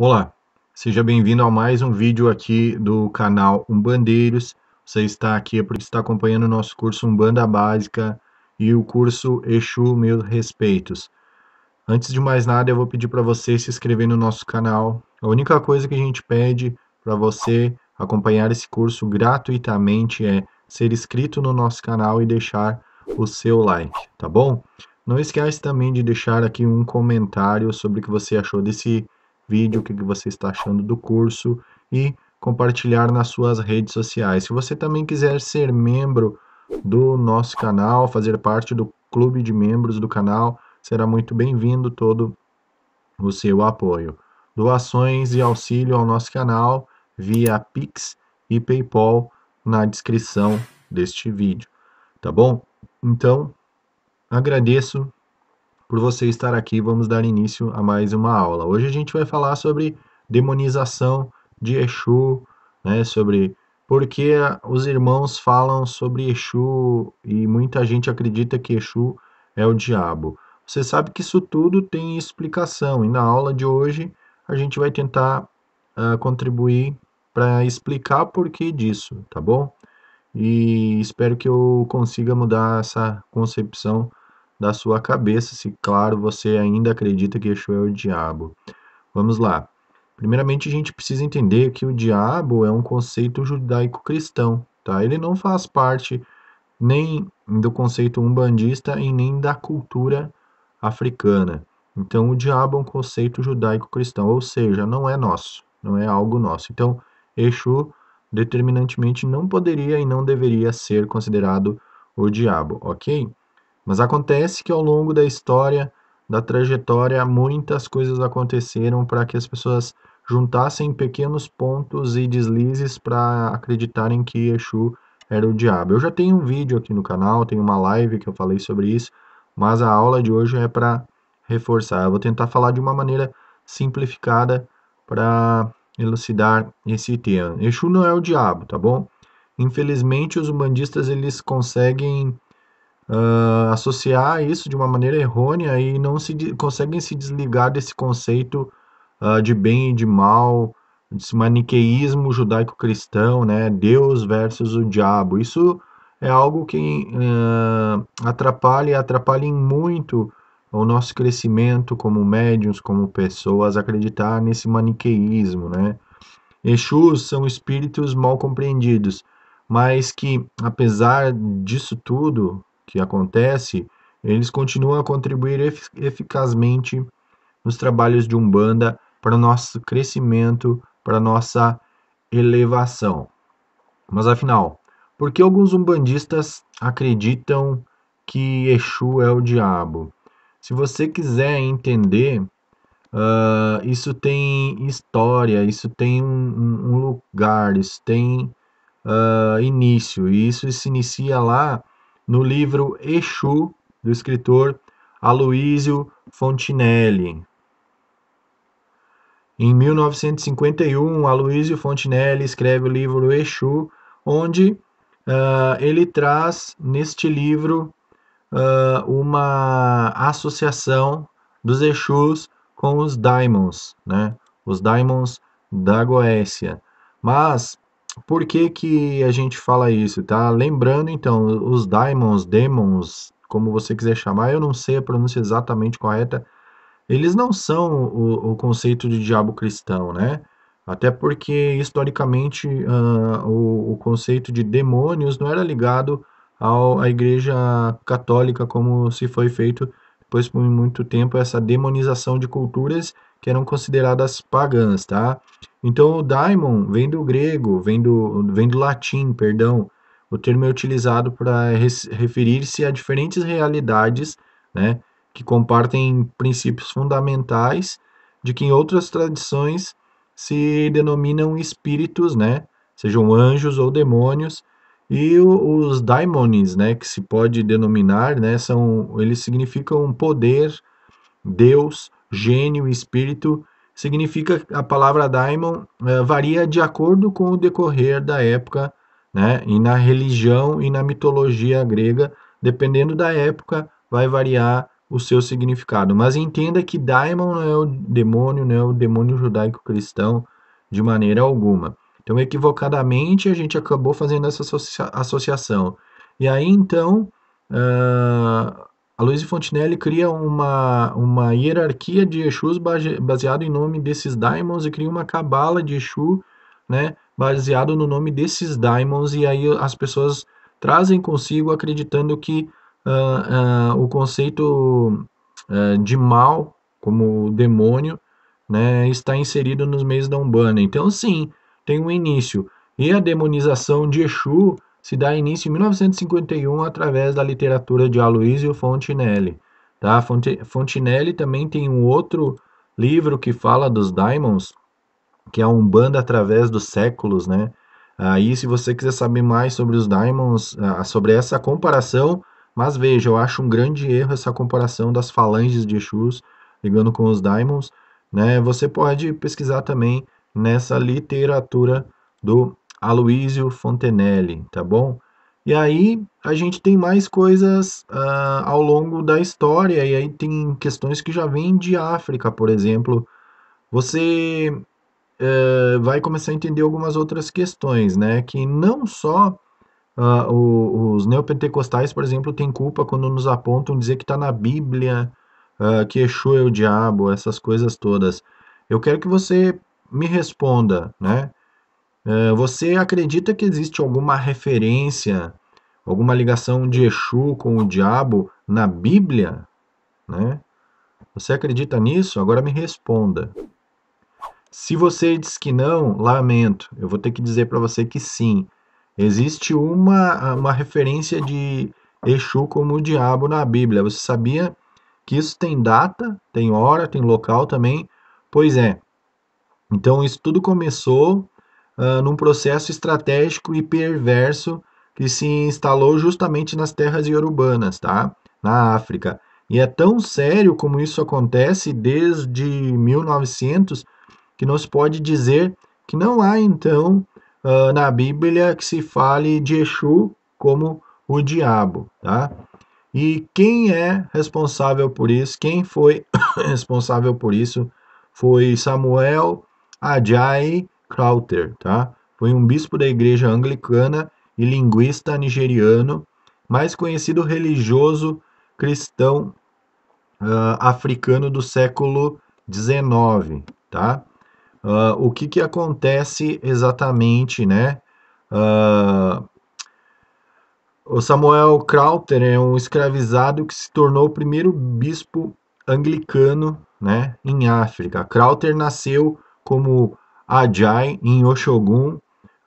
Olá, seja bem-vindo a mais um vídeo aqui do canal Umbandeiros. Você está aqui é porque está acompanhando o nosso curso Umbanda Básica e o curso Exu Meus Respeitos. Antes de mais nada, eu vou pedir para você se inscrever no nosso canal. A única coisa que a gente pede para você acompanhar esse curso gratuitamente é ser inscrito no nosso canal e deixar o seu like, tá bom? Não esquece também de deixar aqui um comentário sobre o que você achou desse vídeo vídeo, o que você está achando do curso e compartilhar nas suas redes sociais. Se você também quiser ser membro do nosso canal, fazer parte do clube de membros do canal, será muito bem-vindo todo o seu apoio. Doações e auxílio ao nosso canal via Pix e PayPal na descrição deste vídeo, tá bom? Então, agradeço por você estar aqui. Vamos dar início a mais uma aula. Hoje a gente vai falar sobre demonização de Exu, né, sobre por que os irmãos falam sobre Exu e muita gente acredita que Exu é o diabo. Você sabe que isso tudo tem explicação e na aula de hoje a gente vai tentar uh, contribuir para explicar por que disso, tá bom? E espero que eu consiga mudar essa concepção da sua cabeça, se claro você ainda acredita que Yeshua é o diabo. Vamos lá. Primeiramente, a gente precisa entender que o diabo é um conceito judaico-cristão, tá? Ele não faz parte nem do conceito umbandista e nem da cultura africana. Então, o diabo é um conceito judaico-cristão, ou seja, não é nosso, não é algo nosso. Então, Exu determinantemente não poderia e não deveria ser considerado o diabo, ok? Mas acontece que ao longo da história, da trajetória, muitas coisas aconteceram para que as pessoas juntassem pequenos pontos e deslizes para acreditarem que Exu era o diabo. Eu já tenho um vídeo aqui no canal, tem uma live que eu falei sobre isso, mas a aula de hoje é para reforçar. Eu vou tentar falar de uma maneira simplificada para elucidar esse tema. Exu não é o diabo, tá bom? Infelizmente os umbandistas eles conseguem uh, associar isso de uma maneira errônea e não se conseguem se desligar desse conceito uh, de bem e de mal, desse maniqueísmo judaico-cristão, né? Deus versus o diabo. Isso é algo que uh, atrapalha e atrapalha muito o nosso crescimento como médiums, como pessoas, acreditar nesse maniqueísmo, né? Exus são espíritos mal compreendidos, mas que, apesar disso tudo, que acontece, eles continuam a contribuir eficazmente nos trabalhos de Umbanda para o nosso crescimento, para a nossa elevação. Mas afinal, por que alguns umbandistas acreditam que Exu é o diabo? Se você quiser entender, uh, isso tem história, isso tem um, um lugar, isso tem uh, início, e isso se inicia lá no livro Exu, do escritor Aloísio Fontinelli. Em 1951, Aloísio Fontinelli escreve o livro Exu, onde uh, ele traz neste livro uh, uma associação dos Exus com os Daimons, né? os Daimons da Goécia. Mas por que, que a gente fala isso, tá? Lembrando, então, os daimons, demons, como você quiser chamar, eu não sei a pronúncia exatamente correta, eles não são o, o conceito de diabo cristão, né? Até porque, historicamente, uh, o, o, conceito de demônios não era ligado ao, à Igreja Católica, como se foi feito depois por muito tempo, essa demonização de culturas que eram consideradas pagãs, tá? Então, o daimon vem do grego, vem do, vem do latim, perdão. O termo é utilizado para referir-se a diferentes realidades né, que compartem princípios fundamentais de que em outras tradições se denominam espíritos, né, sejam anjos ou demônios, e os daimones, né, que se pode denominar, né, são, eles significam poder, Deus, gênio, espírito significa a palavra daimon uh, varia de acordo com o decorrer da época, né? E na religião e na mitologia grega, dependendo da época, vai variar o seu significado. Mas entenda que daimon não é o demônio, não é o demônio judaico-cristão de maneira alguma. Então, equivocadamente, a gente acabou fazendo essa associa associação. E aí, então, uh, a Luiz Fontinelli cria uma, uma hierarquia de Exus baseado em nome desses daimons e cria uma cabala de Exu, né, baseado no nome desses daimons e aí as pessoas trazem consigo acreditando que uh, uh, o conceito uh, de mal como demônio, né, está inserido nos meios da Umbanda. Então sim, tem um início e a demonização de Exu se dá início em 1951 através da literatura de Aloysio Fontinelli. Tá? Fontinelli também tem um outro livro que fala dos Diamonds, que é a Umbanda através dos séculos, né? Aí, se você quiser saber mais sobre os Diamonds, ah, sobre essa comparação, mas veja, eu acho um grande erro essa comparação das falanges de Exus ligando com os Diamonds, né? Você pode pesquisar também nessa literatura do Aloysio Fontenelle, tá bom? E aí a gente tem mais coisas uh, ao longo da história, e aí tem questões que já vêm de África, por exemplo. Você uh, vai começar a entender algumas outras questões, né? Que não só uh, os neopentecostais, por exemplo, têm culpa quando nos apontam dizer que está na Bíblia, que Exu é o diabo, essas coisas todas. Eu quero que você me responda, né? Eh, você acredita que existe alguma referência, alguma ligação de Exu com o diabo na Bíblia? Né? Você acredita nisso? Agora me responda. Se você diz que não, lamento, eu vou ter que dizer para você que sim. Existe uma, uma referência de Exu como o diabo na Bíblia. Você sabia que isso tem data, tem hora, tem local também? Pois é. Então isso tudo começou uh, num processo estratégico e perverso que se instalou justamente nas terras iorubanas, tá? na África. E é tão sério como isso acontece desde 1900 que não se pode dizer que não há, então, uh, na Bíblia que se fale de Exu como o diabo. Tá? E quem é responsável por isso? Quem foi responsável por isso? Foi Samuel, Adjai Crowther, tá? Foi um bispo da igreja anglicana e linguista nigeriano, mais conhecido religioso cristão uh, africano do século XIX, tá? Uh, o que, que acontece exatamente, né? Uh, o Samuel Crowther é um escravizado que se tornou o primeiro bispo anglicano né, em África. Crowther nasceu como Ajay em Oshogun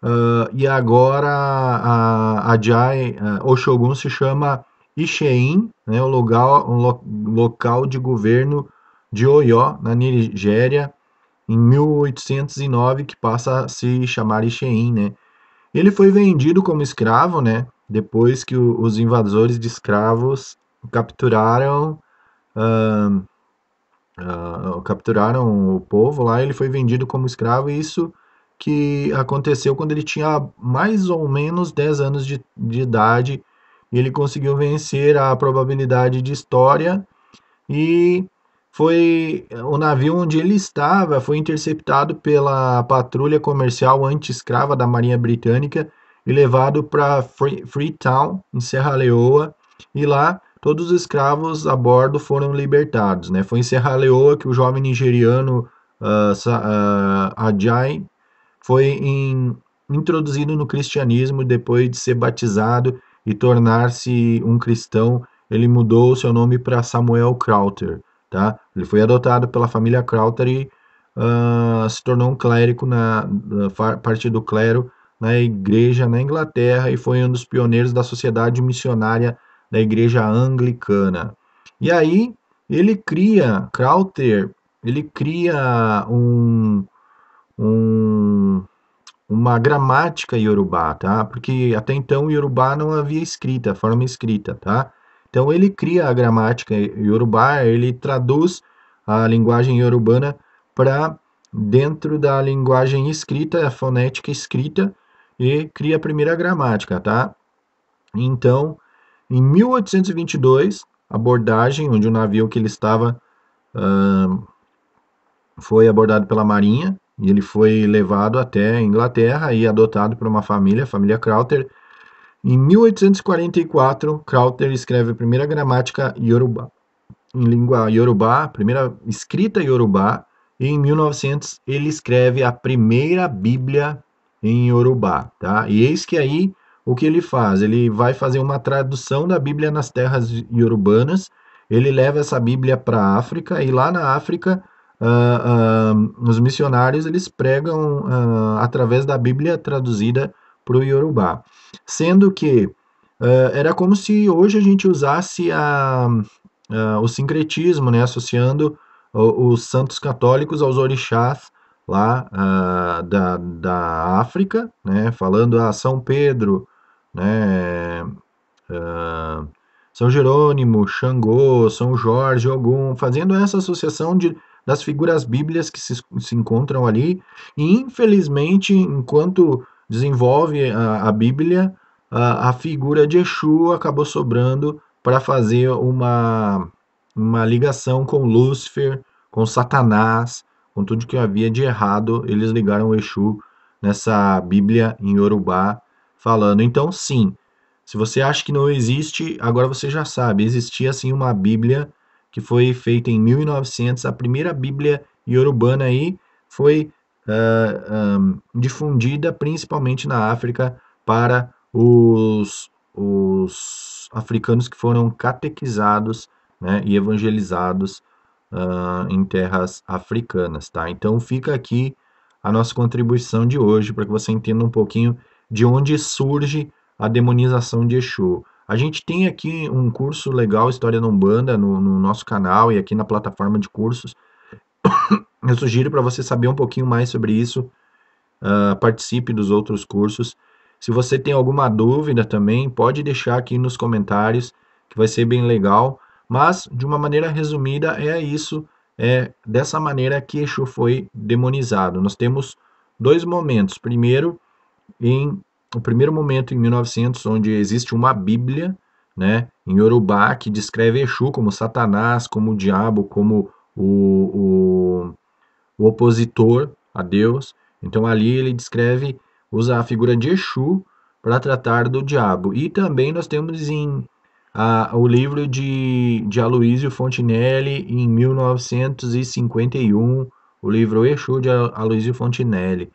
Uh, e agora a, uh, Oshogun se chama Ichein, né, o local, o lo, local de governo de Oyo, na Nigéria, em 1809, que passa a se chamar Ichein. Né. Ele foi vendido como escravo, né, depois que o, os invasores de escravos capturaram uh, uh, capturaram o povo lá, ele foi vendido como escravo, e isso que aconteceu quando ele tinha mais ou menos 10 anos de, de idade, e ele conseguiu vencer a probabilidade de história, e foi o navio onde ele estava foi interceptado pela patrulha comercial anti-escrava da Marinha Britânica e levado para Freetown, em Serra Leoa, e lá todos os escravos a bordo foram libertados. Né? Foi em Serra Leoa que o jovem nigeriano uh, ah, uh ah, Ajay foi em, introduzido no cristianismo depois de ser batizado e tornar-se um cristão. Ele mudou o seu nome para Samuel Crowther. Tá? Ele foi adotado pela família Crowther e uh, se tornou um clérigo na, na parte do clero na igreja na Inglaterra e foi um dos pioneiros da sociedade missionária da igreja anglicana. E aí ele cria, Crowther, ele cria um, um, uma gramática iorubá, tá? Porque até então o iorubá não havia escrita, forma escrita, tá? Então ele cria a gramática iorubá, ele traduz a linguagem iorubana para dentro da linguagem escrita, a fonética escrita, e cria a primeira gramática, tá? Então, em 1822, abordagem, onde o navio que ele estava uh, foi abordado pela Marinha, e ele foi levado até a Inglaterra e adotado por uma família, a família Crowther. Em 1844, Crowther escreve a primeira gramática Yorubá, em língua Yorubá, primeira escrita Yorubá, e em 1900 ele escreve a primeira Bíblia em Yorubá, tá? E eis que aí o que ele faz? Ele vai fazer uma tradução da Bíblia nas terras iorubanas, ele leva essa Bíblia para a África, e lá na África, uh, uh, os missionários eles pregam uh, através da Bíblia traduzida para o iorubá Sendo que era como se hoje a gente usasse a, a, o sincretismo, né, associando os santos católicos aos orixás lá da, da África, né, falando a São Pedro, né? Uh, São Jerônimo, Xangô, São Jorge, algum fazendo essa associação de, das figuras bíblias que se, se encontram ali. E, infelizmente, enquanto desenvolve a, a Bíblia, a, a, figura de Exu acabou sobrando para fazer uma, uma ligação com Lúcifer, com Satanás, com tudo que havia de errado. Eles ligaram o Exu nessa Bíblia em Yorubá falando. Então, sim, se você acha que não existe, agora você já sabe. Existia sim uma Bíblia que foi feita em 1900, a primeira Bíblia iorubana aí foi uh, ah, um, ah, difundida principalmente na África para os, os africanos que foram catequizados né, e evangelizados uh, em terras africanas, tá? Então fica aqui a nossa contribuição de hoje para que você entenda um pouquinho de onde surge a demonização de Exu. A gente tem aqui um curso legal, História da Umbanda, no, no nosso canal e aqui na plataforma de cursos. Eu sugiro para você saber um pouquinho mais sobre isso, uh, participe dos outros cursos. Se você tem alguma dúvida também, pode deixar aqui nos comentários, que vai ser bem legal. Mas, de uma maneira resumida, é isso. É dessa maneira que Exu foi demonizado. Nós temos dois momentos. Primeiro, em o primeiro momento em 1900 onde existe uma Bíblia, né, em Yorubá que descreve Exu como Satanás, como o diabo, como o, o, o opositor a Deus. Então ali ele descreve usa a figura de Exu para tratar do diabo. E também nós temos em a, o livro de, de Aloysio Fontinelli em 1951, o livro Exu de Aloysio Fontinelli.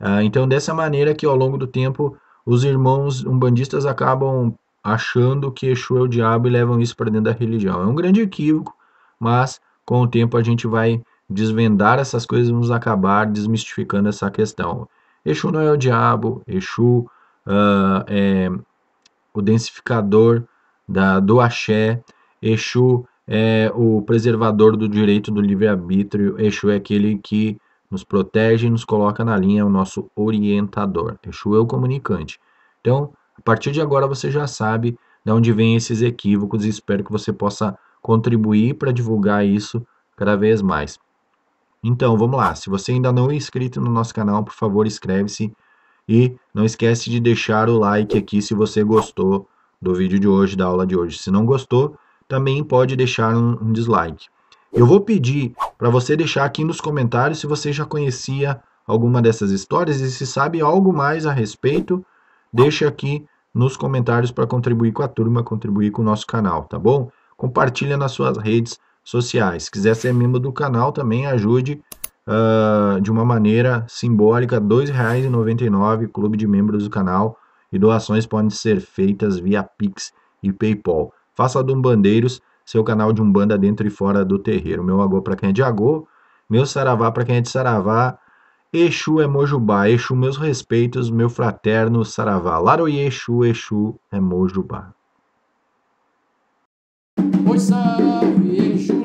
Ah, então, dessa maneira que ao longo do tempo, os irmãos umbandistas acabam achando que Exu é o diabo e levam isso para dentro da religião. É um grande equívoco, mas com o tempo a gente vai desvendar essas coisas e vamos acabar desmistificando essa questão. Exu não é o diabo, Exu uh, é o densificador da, do axé, Exu é o preservador do direito do livre-arbítrio, Exu é aquele que nos protege e nos coloca na linha, é o nosso orientador. Exu é o comunicante. Então, a partir de agora você já sabe de onde vêm esses equívocos e espero que você possa contribuir para divulgar isso cada vez mais. Então, vamos lá. Se você ainda não é inscrito no nosso canal, por favor, inscreve-se e não esquece de deixar o like aqui se você gostou do vídeo de hoje, da aula de hoje. Se não gostou, também pode deixar um dislike. Eu vou pedir para você deixar aqui nos comentários se você já conhecia alguma dessas histórias e se sabe algo mais a respeito, deixe aqui nos comentários para contribuir com a turma, contribuir com o nosso canal, tá bom? Compartilha nas suas redes sociais. Se quiser ser membro do canal, também ajude uh, de uma maneira simbólica, R$ 2,99, clube de membros do canal, e doações podem ser feitas via Pix e PayPal. Faça a Bandeiros seu canal de Umbanda dentro e fora do terreiro. Meu agô para quem é de agô, meu saravá para quem é de saravá, Exu é Mojubá, Exu meus respeitos, meu fraterno saravá. Laroi Exu, Exu é Mojubá. Oi, salve, Exu.